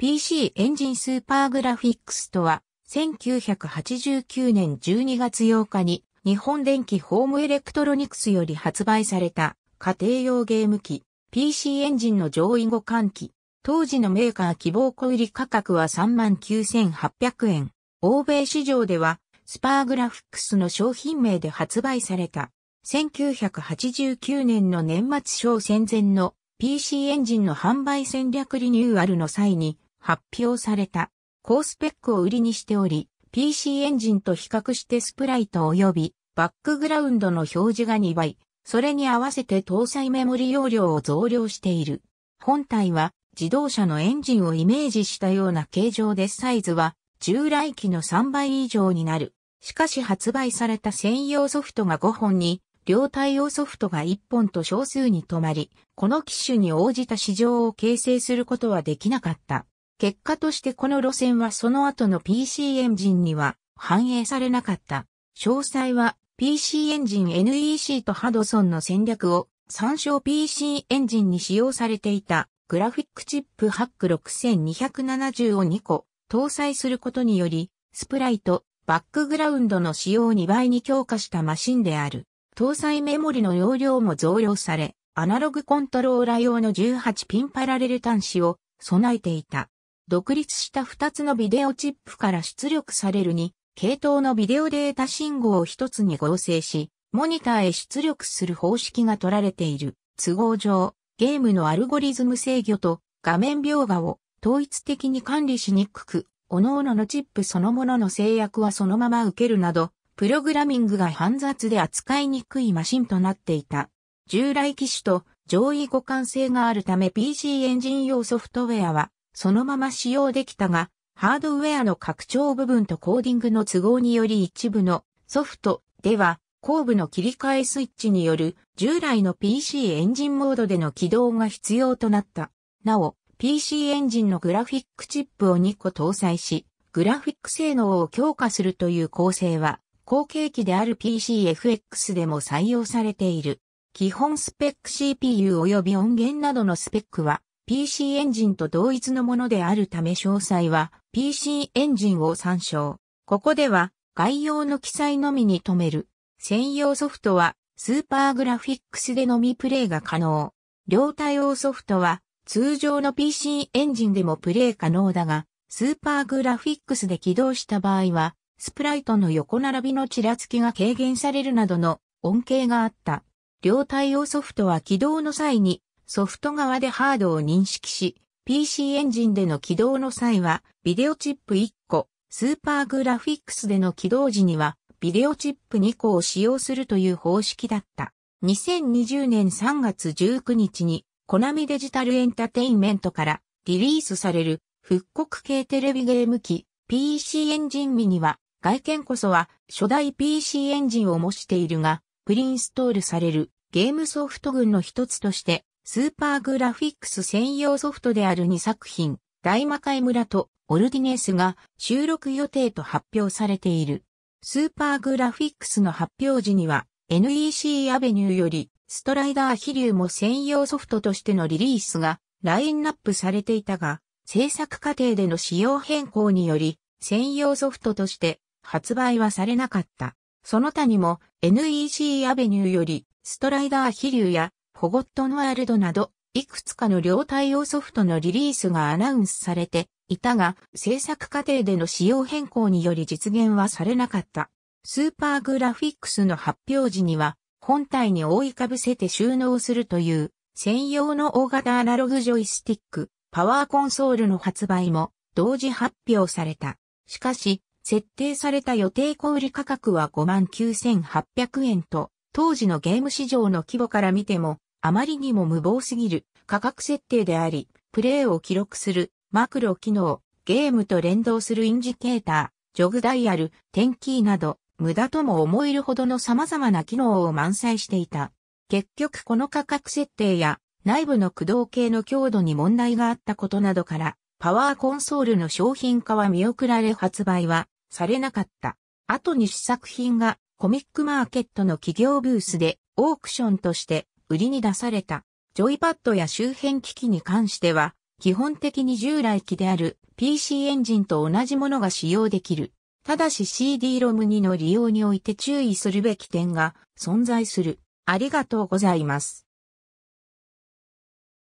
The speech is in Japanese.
PC エンジンスーパーグラフィックスとは、1989年12月8日に日本電機ホームエレクトロニクスより発売された家庭用ゲーム機 PC エンジンの上位互換機。当時のメーカー希望小売価格は39,800円。欧米市場ではスパーグラフィックスの商品名で発売された。1989年の年末商戦前の PC エンジンの販売戦略リニューアルの際に発表された。高スペックを売りにしており、PC エンジンと比較してスプライト及びバックグラウンドの表示が2倍、それに合わせて搭載メモリ容量を増量している。本体は自動車のエンジンをイメージしたような形状でサイズは従来機の3倍以上になる。しかし発売された専用ソフトが5本に、両対応ソフトが1本と少数に止まり、この機種に応じた市場を形成することはできなかった。結果としてこの路線はその後の PC エンジンには反映されなかった。詳細は PC エンジン NEC とハドソンの戦略を参照 PC エンジンに使用されていたグラフィックチップハック6270を2個搭載することによりスプライト、バックグラウンドの使用2倍に強化したマシンである。搭載メモリの容量も増量され、アナログコントローラ用の18ピンパラレル端子を備えていた。独立した2つのビデオチップから出力されるに、系統のビデオデータ信号を1つに合成し、モニターへ出力する方式が取られている。都合上、ゲームのアルゴリズム制御と画面描画を統一的に管理しにくく、各々のチップそのものの制約はそのまま受けるなど、プログラミングが煩雑で扱いにくいマシンとなっていた。従来機種と上位互換性があるため PC エンジン用ソフトウェアはそのまま使用できたが、ハードウェアの拡張部分とコーディングの都合により一部のソフトでは後部の切り替えスイッチによる従来の PC エンジンモードでの起動が必要となった。なお、PC エンジンのグラフィックチップを2個搭載し、グラフィック性能を強化するという構成は、後継機である PCFX でも採用されている。基本スペック CPU 及び音源などのスペックは、PC エンジンと同一のものであるため詳細は PC エンジンを参照。ここでは概要の記載のみに留める。専用ソフトはスーパーグラフィックスでのみプレイが可能。両対応ソフトは通常の PC エンジンでもプレイ可能だが、スーパーグラフィックスで起動した場合は、スプライトの横並びのちらつきが軽減されるなどの恩恵があった。両対応ソフトは起動の際にソフト側でハードを認識し、PC エンジンでの起動の際は、ビデオチップ1個、スーパーグラフィックスでの起動時には、ビデオチップ2個を使用するという方式だった。2020年3月19日に、コナミデジタルエンタテインメントからリリースされる復刻系テレビゲーム機 PC エンジンミニは外見こそは初代 PC エンジンを模しているがプリインストールされるゲームソフト群の一つとしてスーパーグラフィックス専用ソフトである2作品、大魔界村とオルディネスが収録予定と発表されている。スーパーグラフィックスの発表時には NEC アベニューよりストライダー飛竜も専用ソフトとしてのリリースがラインナップされていたが、制作過程での仕様変更により専用ソフトとして発売はされなかった。その他にも NEC アベニューよりストライダー飛竜やコゴットンワールドなど、いくつかの両対応ソフトのリリースがアナウンスされていたが、制作過程での仕様変更により実現はされなかった。スーパーグラフィックスの発表時には、本体に覆いかぶせて収納するという専用の大型アナログジョイスティック、パワーコンソールの発売も同時発表された。しかし、設定された予定小売価格は59,800円と、当時のゲーム市場の規模から見てもあまりにも無謀すぎる価格設定であり、プレイを記録するマクロ機能、ゲームと連動するインジケーター、ジョグダイヤル、ンキーなど、無駄とも思えるほどの様々な機能を満載していた。結局この価格設定や内部の駆動系の強度に問題があったことなどから、パワーコンソールの商品化は見送られ発売はされなかった。後に試作品がコミックマーケットの企業ブースでオークションとして売りに出された、ジョイパッドや周辺機器に関しては、基本的に従来機である PC エンジンと同じものが使用できる。ただし CD-ROM2 の利用において注意するべき点が存在する。ありがとうございます。